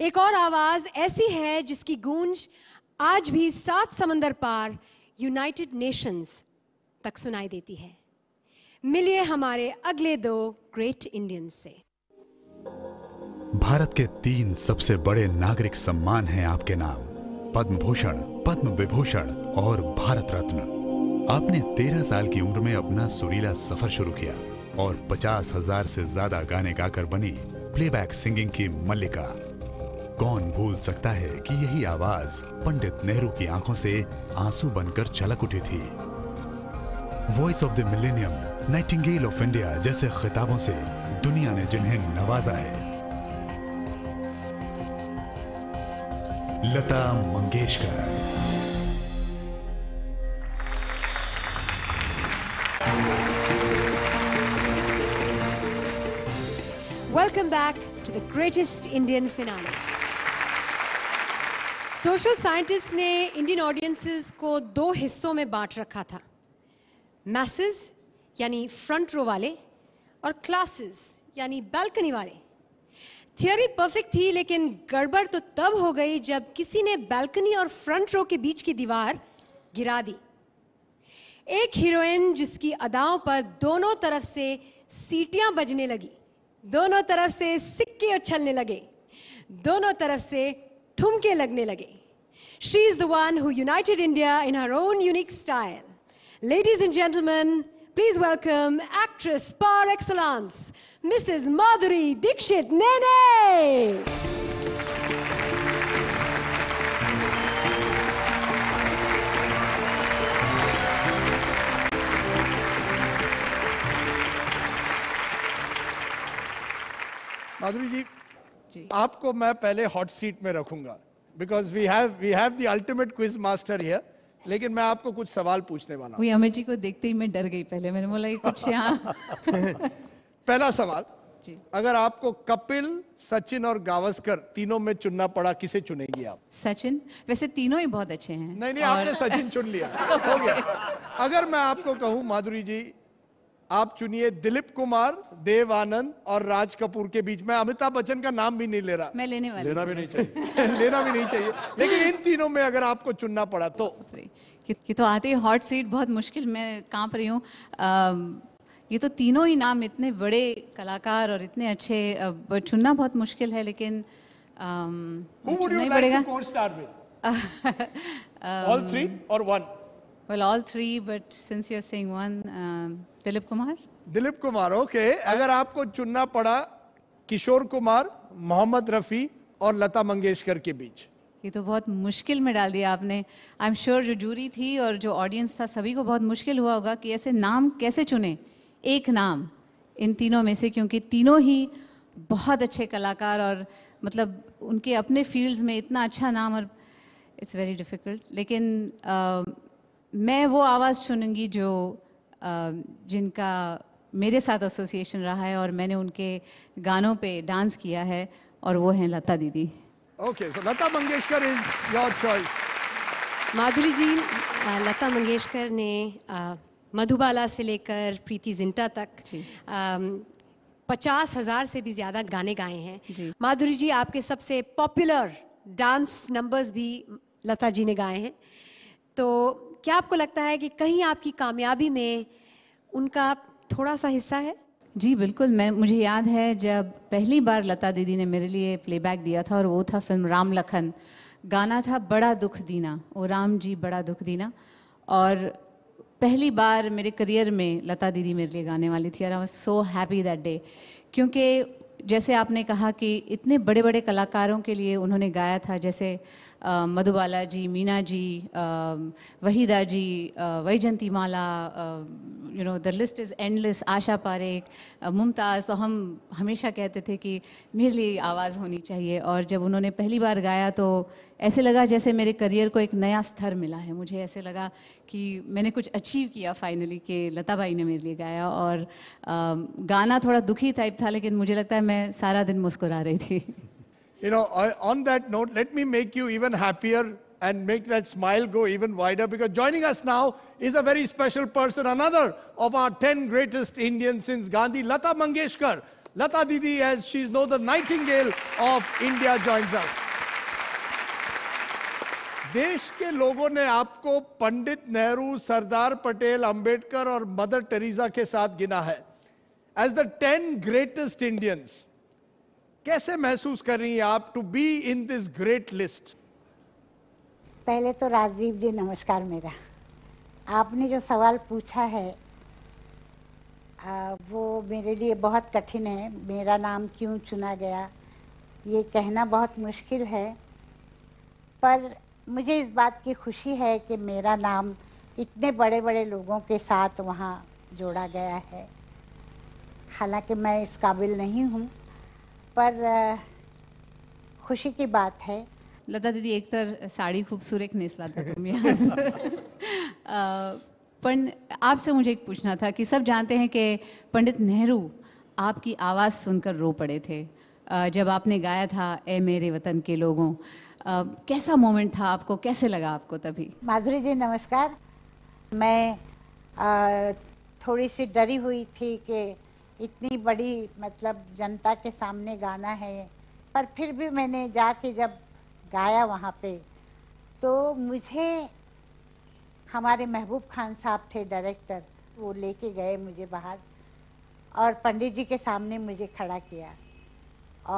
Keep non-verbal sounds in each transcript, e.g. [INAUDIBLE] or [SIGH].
एक और आवाज ऐसी है जिसकी गूंज आज भी सात समंदर पार यूनाइटेड नेशंस तक सुनाई देती है मिलिए हमारे अगले दो ग्रेट इंडियन से भारत के तीन सबसे बड़े नागरिक सम्मान हैं आपके नाम पद्म भूषण पद्म विभूषण और भारत रत्न आपने तेरह साल की उम्र में अपना सुरीला सफर शुरू किया और पचास हजार से ज्यादा गाने गाकर बनी प्लेबैक सिंगिंग की मल्लिका कौन भूल सकता है कि यही आवाज पंडित नेहरू की आंखों से आंसू बनकर छलक उठी थी voice of the millennium nightingale of India जैसे खिताबों से दुनिया ने जिन्हें नवाजा है Lata Mangeshkar welcome back to the greatest Indian finale social scientist ने इंडियन ऑडियंसेस को दो हिस्सों में बांट रखा था मैसेज यानी फ्रंट रो वाले और क्लासेस यानी बैल्कनी वाले थियोरी परफेक्ट थी लेकिन गड़बड़ तो तब हो गई जब किसी ने बैल्कनी और फ्रंट रो के बीच की दीवार गिरा दी एक हीरोइन जिसकी अदाओं पर दोनों तरफ से सीटियां बजने लगी दोनों तरफ से सिक्के उछलने लगे दोनों तरफ से ठुमके लगने लगे she is the one who united India in her own unique style ladies and gentleman please welcome actress par excellence Mrs Madhuri Dixit नैने माधुरी जी आपको मैं पहले हॉट सीट में रखूंगा because we have we have the ultimate quiz master here लेकिन मैं आपको कुछ सवाल पूछने वाला हूँ अमित जी को देखते ही मैं डर गई पहले मैंने बोला ये कुछ यहाँ [LAUGHS] पहला सवाल जी अगर आपको कपिल सचिन और गावस्कर तीनों में चुनना पड़ा किसे चुनेगी आप सचिन वैसे तीनों ही बहुत अच्छे हैं नहीं नहीं और... आपने सचिन चुन लिया [LAUGHS] हो गया अगर मैं आपको कहूँ माधुरी जी आप चुनिए दिलीप कुमार देव आनंद और राज कपूर के बीच में अमिताभ बच्चन का नाम भी नहीं ले रहा मैं लेने वाली लेना भी नहीं चाहिए [LAUGHS] लेना भी नहीं चाहिए लेकिन इन तीनों में अगर आपको चुनना पड़ा तो कि, तो आते ही हॉट सीट बहुत मुश्किल में कांप रही हूँ ये तो तीनों ही नाम इतने बड़े कलाकार और इतने अच्छे चुनना बहुत मुश्किल है लेकिन आ, चुनना ही पड़ेगा ऑल थ्री और one Well, all three, but since you're saying one, uh, Dilip Kumar. Dilip Kumar okay okay. अगर आपको चुनना पड़ा किशोर कुमार मोहम्मद रफी और लता मंगेशकर के बीच ये तो बहुत मुश्किल में डाल दिया आपने आई एम श्योर जो जूरी थी और जो ऑडियंस था सभी को बहुत मुश्किल हुआ होगा कि ऐसे नाम कैसे चुने एक नाम इन तीनों में से क्योंकि तीनों ही बहुत अच्छे कलाकार और मतलब उनके अपने फील्ड्स में इतना अच्छा नाम और इट्स वेरी डिफ़िकल्ट लेकिन uh, मैं वो आवाज़ सुनूंगी जो जिनका मेरे साथ एसोसिएशन रहा है और मैंने उनके गानों पे डांस किया है और वो हैं Lata Didi okay so Lata Mangeshkar is your choice Madhuri ji Lata Mangeshkar ने मधुबाला से लेकर प्रीति जिंटा तक पचास हजार से भी ज़्यादा गाने गाए हैं माधुरी जी आपके सबसे पॉपुलर डांस नंबर्स भी लता जी ने गाए हैं तो क्या आपको लगता है कि कहीं आपकी कामयाबी में उनका थोड़ा सा हिस्सा है जी बिल्कुल मैं मुझे याद है जब पहली बार लता दीदी ने मेरे लिए प्लेबैक दिया था और वो था फिल्म राम लखन गाना था बड़ा दुख दीना ओ राम जी बड़ा दुख दीना और पहली बार मेरे करियर में लता दीदी मेरे लिए गाने वाली थी और I was so happy that day क्योंकि जैसे आपने कहा कि इतने बड़े बड़े कलाकारों के लिए उन्होंने गाया था जैसे Madhubala ji Meena ji Waheeda ji Vyjayanthimala you know the list is endless Asha Parekh Mumtaz तो हम हमेशा कहते थे कि मेरे लिए आवाज़ होनी चाहिए और जब उन्होंने पहली बार गाया तो ऐसे लगा जैसे मेरे करियर को एक नया स्तर मिला है मुझे ऐसे लगा कि मैंने कुछ अचीव किया फाइनली कि लता भाई ने मेरे लिए गाया और गाना थोड़ा दुखी टाइप था लेकिन मुझे लगता है मैं सारा दिन मुस्कुरा रही थी you know on that note let me make you even happier and make that smile go even wider because joining us now is a very special person another of our ten greatest Indian since Gandhi Lata Mangeshkar Lata Didi as she is known the nightingale of India joins us देश के लोगों ने आपको पंडित नेहरू सरदार पटेल अंबेडकर और mother Teresa के साथ गिना है as the ten greatest Indians कैसे महसूस कर रही हैं आप to be in this great list पहले तो राजदीप जी नमस्कार मेरा आपने जो सवाल पूछा है आ, वो मेरे लिए बहुत कठिन है मेरा नाम क्यों चुना गया ये कहना बहुत मुश्किल है पर मुझे इस बात की खुशी है कि मेरा नाम इतने बड़े बड़े लोगों के साथ वहाँ जोड़ा गया है हालांकि मैं इस काबिल नहीं हूँ पर खुशी की बात है लता दीदी एक तर साडी खूबसूरत सुरेख नेसला था तुम्ही आज पर आपसे मुझे एक पूछना था कि सब जानते हैं कि पंडित नेहरू आपकी आवाज़ सुनकर रो पड़े थे जब आपने गाया था ए मेरे वतन के लोगों कैसा मोमेंट था आपको कैसे लगा आपको तभी माधुरी जी नमस्कार मैं आ, थोड़ी सी डरी हुई थी कि इतनी बड़ी मतलब जनता के सामने गाना है पर फिर भी मैंने जाके जब गाया वहाँ पे तो मुझे हमारे महबूब खान साहब थे डायरेक्टर वो लेके गए मुझे बाहर और पंडित जी के सामने मुझे खड़ा किया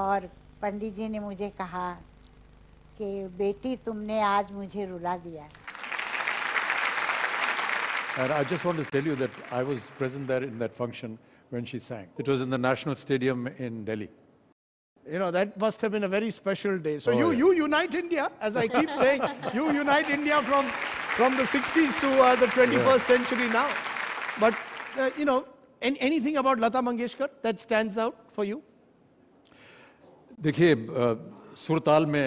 और पंडित जी ने मुझे कहा कि बेटी तुमने आज मुझे रुला दिया And I just want to tell you that I was present there in that function when she sang. It was in the National Stadium in Delhi. You know, that must have been a very special day. So oh, you, yeah. you unite India, as I keep saying, you unite India from, from the 60s to uh, the 21st yeah. century now. But, uh, you know, an anything about Lata Mangeshkar that stands out for you? देखिए सुरताल में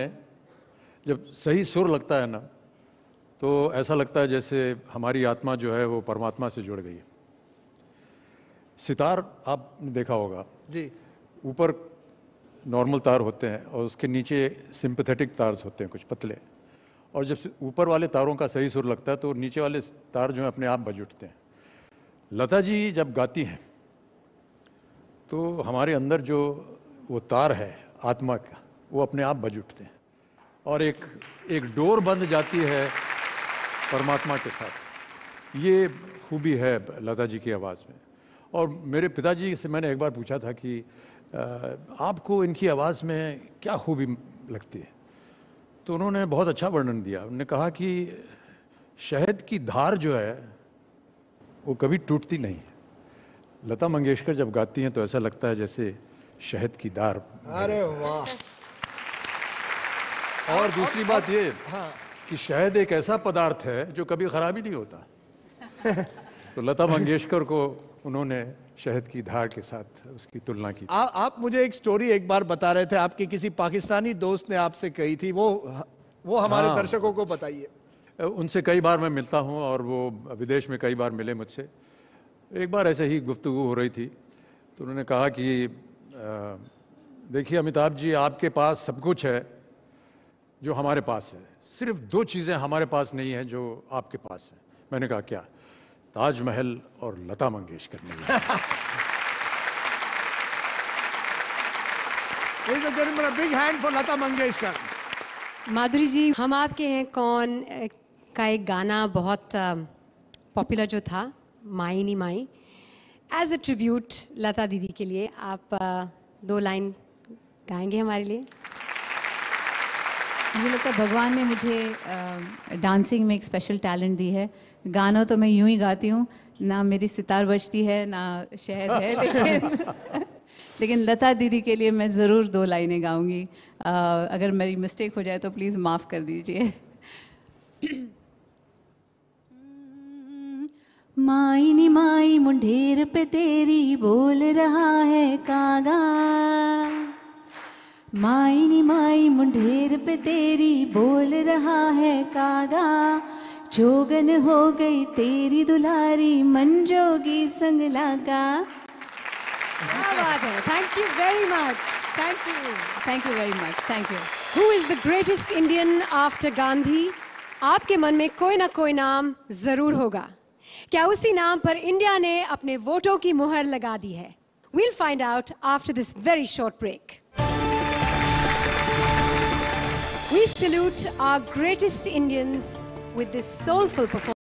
जब सही सुर लगता है ना तो ऐसा लगता है जैसे हमारी आत्मा जो है वो परमात्मा से जुड़ गई है सितार आपने देखा होगा जी ऊपर नॉर्मल तार होते हैं और उसके नीचे सिंपथेटिक तार्स होते हैं कुछ पतले और जब ऊपर वाले तारों का सही सुर लगता है तो नीचे वाले तार जो हैं अपने आप बज उठते हैं लता जी जब गाती हैं तो हमारे अंदर जो वो तार है आत्मा का वो अपने आप बज उठते हैं और एक एक डोर बंद जाती है परमात्मा के साथ ये खूबी है लता जी की आवाज़ में और मेरे पिताजी से मैंने एक बार पूछा था कि आपको इनकी आवाज़ में क्या खूबी लगती है तो उन्होंने बहुत अच्छा वर्णन दिया उन्होंने कहा कि शहद की धार जो है वो कभी टूटती नहीं है लता मंगेशकर जब गाती हैं तो ऐसा लगता है जैसे शहद की धार अरे वाह और दूसरी बात ये हाँ। कि शायद एक ऐसा पदार्थ है जो कभी खराब ही नहीं होता [LAUGHS] तो लता मंगेशकर को उन्होंने शहद की धार के साथ उसकी तुलना की आ, आप मुझे एक स्टोरी एक बार बता रहे थे आपके किसी पाकिस्तानी दोस्त ने आपसे कही थी वो वो हमारे हाँ, दर्शकों को बताइए उनसे कई बार मैं मिलता हूँ और वो विदेश में कई बार मिले मुझसे एक बार ऐसे ही गुफ्तु हो रही थी तो उन्होंने कहा कि देखिए अमिताभ जी आपके पास सब कुछ है जो हमारे पास है सिर्फ दो चीज़ें हमारे पास नहीं हैं जो आपके पास हैं मैंने कहा क्या ताजमहल और लता मंगेशकर ने big hand for Lata Mangeshkar Madhuri ji हम आपके हैं कौन का एक गाना बहुत पॉपुलर जो था माई नी माई एज अ ट्रिब्यूट लता दीदी के लिए आप दो लाइन गाएंगे हमारे लिए मुझे लगता है भगवान ने मुझे डांसिंग में एक स्पेशल टैलेंट दी है गाना तो मैं यूं ही गाती हूँ ना मेरी सितार बजती है ना शहद है [LAUGHS] लेकिन लेकिन लता दीदी के लिए मैं ज़रूर दो लाइनें गाऊंगी अगर मेरी मिस्टेक हो जाए तो प्लीज़ माफ़ कर दीजिए [CLEARS THROAT] माई नी माई मुंडेर पे तेरी बोल रहा है कागा माईनी माई मुंडेर पे तेरी बोल रहा है कागा जोगन हो गई तेरी दुलारी मन जोगी संग है thank you very much thank you thank you very much thank you who is the greatest Indian after Gandhi आपके मन में कोई ना कोई नाम जरूर होगा क्या उसी नाम पर इंडिया ने अपने वोटों की मुहर लगा दी है we'll find out after this very short break We salute our greatest Indians with this soulful performance.